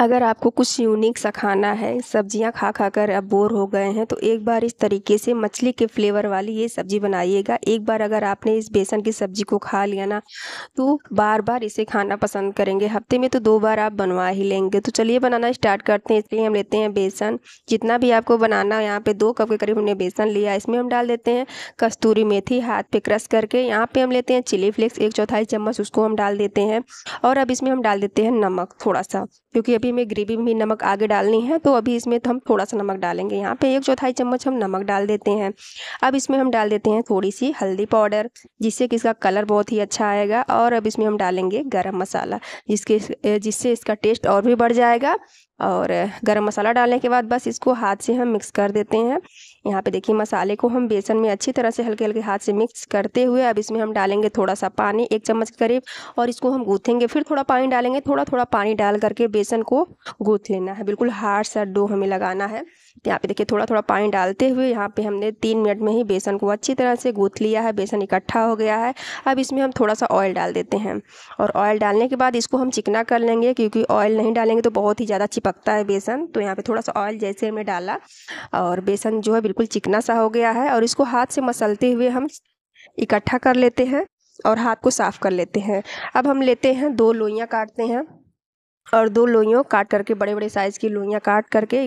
अगर आपको कुछ यूनिक सा खाना है सब्जियां खा खा कर अब बोर हो गए हैं तो एक बार इस तरीके से मछली के फ्लेवर वाली ये सब्जी बनाइएगा एक बार अगर आपने इस बेसन की सब्जी को खा लिया ना तो बार बार इसे खाना पसंद करेंगे हफ्ते में तो दो बार आप बनवा ही लेंगे तो चलिए बनाना स्टार्ट करते हैं इसलिए हम लेते हैं बेसन जितना भी आपको बनाना यहाँ पर दो कप के करीब हमने बेसन लिया इसमें हम डाल देते हैं कस्तूरी मेथी हाथ पे क्रश करके यहाँ पर हम लेते हैं चिली फ्लेक्स एक चौथाई चम्मच उसको हम डाल देते हैं और अब इसमें हम डाल देते हैं नमक थोड़ा सा क्योंकि अभी हमें ग्रेवी में नमक आगे डालनी है तो अभी इसमें तो हम थोड़ा सा नमक डालेंगे यहाँ पे एक चौथाई चम्मच हम नमक डाल देते हैं अब इसमें हम डाल देते हैं थोड़ी सी हल्दी पाउडर जिससे कि इसका कलर बहुत ही अच्छा आएगा और अब इसमें हम डालेंगे गरम मसाला जिसके जिससे इसका टेस्ट और भी बढ़ जाएगा और गर्म मसाला डालने के बाद बस इसको हाथ से हम मिक्स कर देते हैं यहाँ पे देखिए मसाले को हम बेसन में अच्छी तरह से हल्के हल्के हाथ से मिक्स करते हुए अब इसमें हम डालेंगे थोड़ा सा पानी एक चम्मच के करीब और इसको हम गूँथेंगे फिर थोड़ा पानी डालेंगे थोड़ा थोड़ा पानी डाल करके बेसन को गूँथ लेना है बिल्कुल हार्ड सा डो हमें लगाना है तो यहाँ पे देखिए थोड़ा थोड़ा पानी डालते हुए यहाँ पे हमने तीन मिनट में ही बेसन को अच्छी तरह से गूंथ लिया है बेसन इकट्ठा हो गया है अब इसमें हम थोड़ा सा ऑयल डाल देते हैं और ऑयल डालने के बाद इसको हम चिकना कर लेंगे क्योंकि ऑयल नहीं डालेंगे तो बहुत ही ज़्यादा चिपकता है बेसन तो यहाँ पर थोड़ा सा ऑयल जैसे हमने डाला और बेसन जो है बिल्कुल चिकना सा हो गया है और इसको हाथ से मसलते हुए हम इकट्ठा कर लेते हैं और हाथ को साफ़ कर लेते हैं अब हम लेते हैं दो लोइयाँ काटते हैं और दो लोइयों काट करके बड़े बड़े साइज़ की लोइयाँ काट करके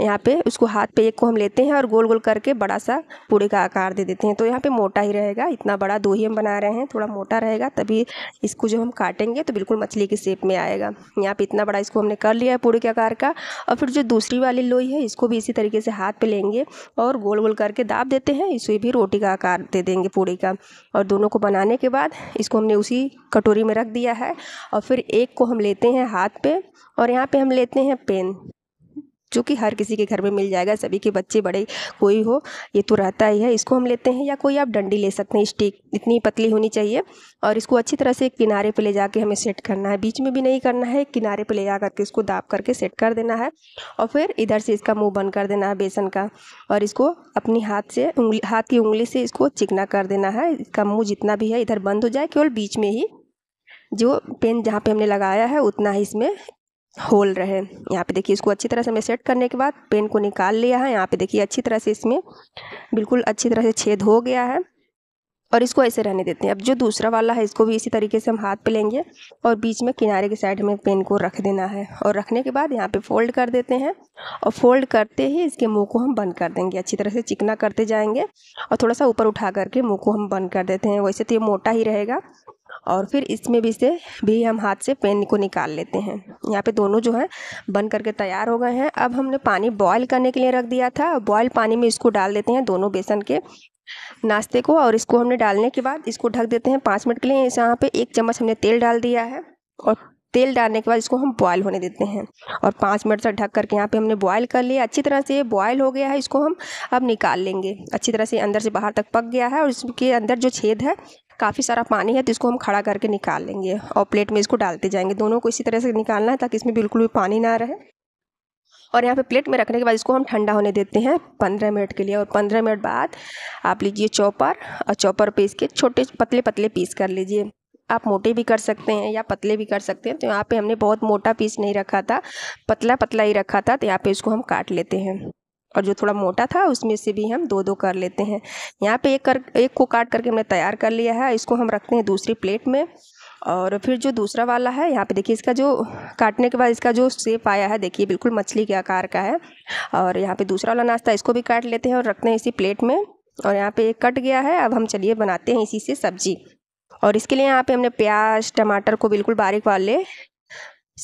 यहाँ पे उसको हाथ पे एक को हम लेते हैं और गोल गोल करके बड़ा सा पूरे का आकार दे देते हैं तो यहाँ पे मोटा ही रहेगा इतना बड़ा दो ही हम बना रहे हैं थोड़ा मोटा रहेगा तभी इसको जब हम काटेंगे तो बिल्कुल मछली के शेप में आएगा यहाँ पे इतना बड़ा इसको हमने कर लिया है पूरे के आकार का और फिर जो दूसरी वाली लोई है इसको भी इसी तरीके से हाथ पे लेंगे और गोल गोल करके दाब देते हैं इसे भी रोटी का आकार दे देंगे पूरे का और दोनों को बनाने के बाद इसको हमने उसी कटोरी में रख दिया है और फिर एक को हम लेते हैं हाथ पे और यहाँ पे हम लेते हैं पेन जो कि हर किसी के घर में मिल जाएगा सभी के बच्चे बड़े कोई हो ये तो रहता ही है इसको हम लेते हैं या कोई आप डंडी ले सकते हैं स्टिक इतनी पतली होनी चाहिए और इसको अच्छी तरह से किनारे पर ले जाके हमें सेट करना है बीच में भी नहीं करना है किनारे पर ले जा करके इसको दाप करके सेट कर देना है और फिर इधर से इसका मुँह बंद कर देना है बेसन का और इसको अपनी हाथ से उंगली हाथ की उंगली से इसको चिकना कर देना है इसका मुँह जितना भी है इधर बंद हो जाए केवल बीच में ही जो पेन जहाँ पे हमने लगाया है उतना ही इसमें होल रहे यहाँ पे देखिए इसको अच्छी तरह से हमें सेट करने के बाद पेन को निकाल लिया है यहाँ पे देखिए अच्छी तरह से इसमें बिल्कुल अच्छी तरह से छेद हो गया है और इसको ऐसे रहने देते हैं अब जो दूसरा वाला है इसको भी इसी तरीके से हम हाथ पे लेंगे और बीच में किनारे के साइड हमें पेन को रख देना है और रखने के बाद यहाँ पे फोल्ड कर देते हैं और फोल्ड करते ही इसके मुंह को हम बंद कर देंगे अच्छी तरह से चिकना करते जाएंगे और थोड़ा सा ऊपर उठा करके मुंह को हम बंद कर देते हैं वैसे तो ये मोटा ही रहेगा और फिर इसमें भी से भी हम हाथ से पेन को निकाल लेते हैं यहाँ पे दोनों जो हैं बन करके तैयार हो गए हैं अब हमने पानी बॉयल करने के लिए रख दिया था बॉयल पानी में इसको डाल देते हैं दोनों बेसन के नाश्ते को और इसको हमने डालने के बाद इसको ढक देते हैं पाँच मिनट के लिए यहाँ पर एक चम्मच हमने तेल डाल दिया है और तेल डालने के बाद इसको हम बॉयल होने देते हैं और पाँच मिनट तक ढक करके यहाँ पे हमने बॉयल कर लिया अच्छी तरह से ये बॉयल हो गया है इसको हम अब निकाल लेंगे अच्छी तरह से अंदर से बाहर तक पक गया है और इसके अंदर जो छेद है काफ़ी सारा पानी है तो इसको हम खड़ा करके निकाल लेंगे और प्लेट में इसको डालते जाएंगे दोनों को इसी तरह से निकालना है ताकि इसमें बिल्कुल भी पानी ना रहे और यहाँ पे प्लेट में रखने के बाद इसको हम ठंडा होने देते हैं पंद्रह मिनट के लिए और पंद्रह मिनट बाद आप लीजिए चॉपर और चॉपर पे इसके छोटे पतले पतले पीस कर लीजिए आप मोटे भी कर सकते हैं या पतले भी कर सकते हैं तो यहाँ पे हमने बहुत मोटा पीस नहीं रखा था पतला पतला ही रखा था तो यहाँ पे इसको हम काट लेते हैं और जो थोड़ा मोटा था उसमें से भी हम दो दो कर लेते हैं यहाँ पे एक कर एक को काट करके हमने तैयार कर लिया है इसको हम रखते हैं दूसरी प्लेट में और फिर जो दूसरा वाला है यहाँ पे देखिए इसका जो काटने के बाद इसका जो सेप आया है देखिए बिल्कुल मछली के आकार का है और यहाँ पे दूसरा वाला नाश्ता इसको भी काट लेते हैं और रखते हैं इसी प्लेट में और यहाँ पे एक कट गया है अब हम चलिए बनाते हैं इसी से सब्जी और इसके लिए यहाँ पे हमने प्याज टमाटर को बिल्कुल बारीक वाले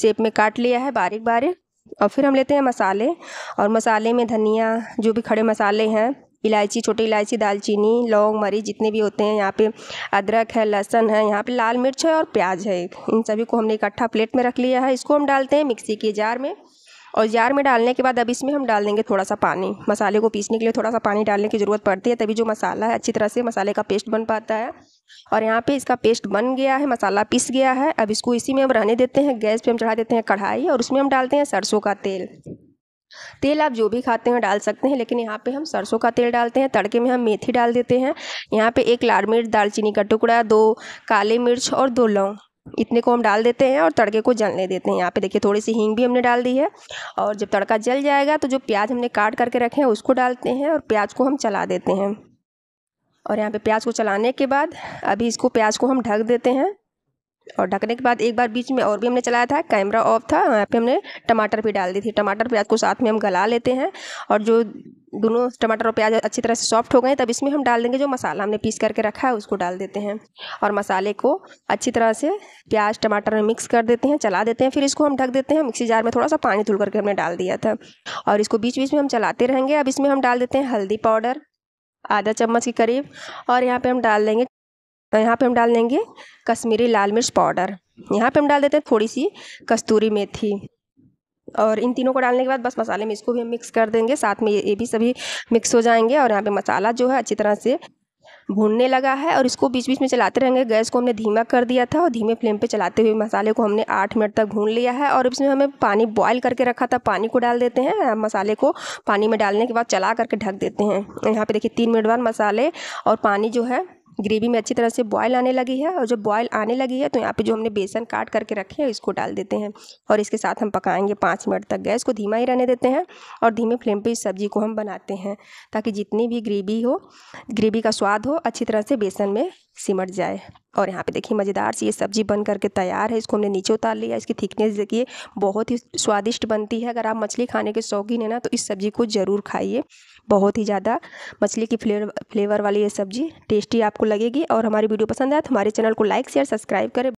शेप में काट लिया है बारीक बारीक और फिर हम लेते हैं मसाले और मसाले में धनिया जो भी खड़े मसाले हैं इलायची छोटी इलायची दालचीनी लौंग मरीच जितने भी होते हैं यहाँ पे अदरक है लहसुन है यहाँ पे लाल मिर्च है और प्याज है इन सभी को हमने इकट्ठा प्लेट में रख लिया है इसको हम डालते हैं मिक्सी के जार में और जार में डालने के बाद अब इसमें हम डाल देंगे थोड़ा सा पानी मसाले को पीसने के लिए थोड़ा सा पानी डालने की ज़रूरत पड़ती है तभी जो मसाला है अच्छी तरह से मसाले का पेस्ट बन पाता है और यहाँ पे इसका पेस्ट बन गया है मसाला पीस गया है अब इसको इसी में हम रहने देते हैं गैस पे हम चढ़ा देते हैं कढ़ाई और उसमें हम डालते हैं सरसों का तेल तेल आप जो भी खाते हैं डाल सकते हैं लेकिन यहाँ पे हम सरसों का तेल डालते हैं तड़के में हम मेथी डाल देते हैं यहाँ पे एक लाल मिर्च दालचीनी का टुकड़ा दो काले मिर्च और दो लौंग इतने को हम डाल देते हैं और तड़के को जलने देते हैं यहाँ पे देखिए थोड़ी सी हींग भी हमने डाल दी है और जब तड़का जल जाएगा तो जो प्याज हमने काट करके रखे हैं उसको डालते हैं और प्याज को हम चला देते हैं और यहाँ पे प्याज को चलाने के बाद अभी इसको प्याज को हम ढक देते हैं और ढकने के बाद एक बार बीच में और भी हमने चलाया था कैमरा ऑफ था यहाँ पे हमने टमाटर भी डाल दी थी टमाटर प्याज को साथ में हम गला लेते हैं और जो दोनों टमाटर और प्याज अच्छी तरह से सॉफ्ट हो गए तब इसमें हम डाल देंगे जो मसाला हमने पीस करके रखा है उसको डाल देते हैं और मसाले को अच्छी तरह से प्याज टमाटर में मिक्स कर देते हैं चला देते हैं फिर इसको हम ढक देते हैं मिक्सी जार में थोड़ा सा पानी धुल करके हमने डाल दिया था और इसको बीच बीच में हम चलाते रहेंगे अब इसमें हम डाल देते हैं हल्दी पाउडर आधा चम्मच के करीब और यहाँ पे हम डाल देंगे तो यहाँ पे हम डाल देंगे कश्मीरी लाल मिर्च पाउडर यहाँ पे हम डाल देते हैं थोड़ी सी कस्तूरी मेथी और इन तीनों को डालने के बाद बस मसाले में इसको भी हम मिक्स कर देंगे साथ में ये, भी सभी मिक्स हो जाएंगे और यहाँ पे मसाला जो है अच्छी तरह से भूनने लगा है और इसको बीच बीच में चलाते रहेंगे गैस को हमने धीमा कर दिया था और धीमे फ्लेम पे चलाते हुए मसाले को हमने आठ मिनट तक भून लिया है और इसमें हमें पानी बॉयल करके रखा था पानी को डाल देते हैं मसाले को पानी में डालने के बाद चला करके ढक देते हैं यहाँ पर देखिए तीन मिनट बाद मसाले और पानी जो है ग्रेवी में अच्छी तरह से बॉयल आने लगी है और जब बॉयल आने लगी है तो यहाँ पे जो हमने बेसन काट करके रखे हैं इसको डाल देते हैं और इसके साथ हम पकाएंगे पाँच मिनट तक गैस को धीमा ही रहने देते हैं और धीमे फ्लेम पे इस सब्ज़ी को हम बनाते हैं ताकि जितनी भी ग्रेवी हो ग्रेवी का स्वाद हो अच्छी तरह से बेसन में सिमट जाए और यहाँ पे देखिए मज़ेदार सी ये सब्ज़ी बन करके तैयार है इसको हमने नीचे उतार लिया इसकी थिकनेस देखिए बहुत ही स्वादिष्ट बनती है अगर आप मछली खाने के शौकीन हैं ना तो इस सब्ज़ी को ज़रूर खाइए बहुत ही ज़्यादा मछली की फ्लेवर फ्लेवर वाली ये सब्जी टेस्टी आपको लगेगी और हमारी वीडियो पसंद आए तो हमारे चैनल को लाइक शेयर सब्सक्राइब करें